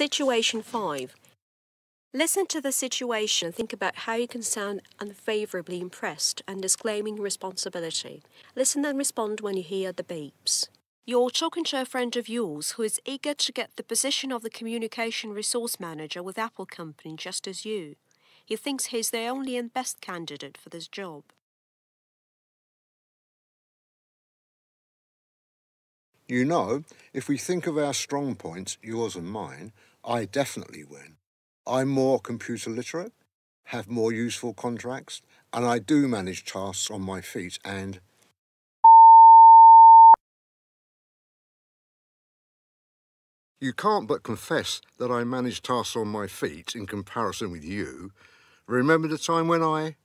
Situation 5. Listen to the situation and think about how you can sound unfavourably impressed and disclaiming responsibility. Listen and respond when you hear the beeps. Your talking and a friend of yours who is eager to get the position of the communication resource manager with Apple Company just as you. He thinks he's the only and best candidate for this job. You know, if we think of our strong points, yours and mine, I definitely win. I'm more computer literate, have more useful contracts, and I do manage tasks on my feet and You can't but confess that I manage tasks on my feet in comparison with you. Remember the time when I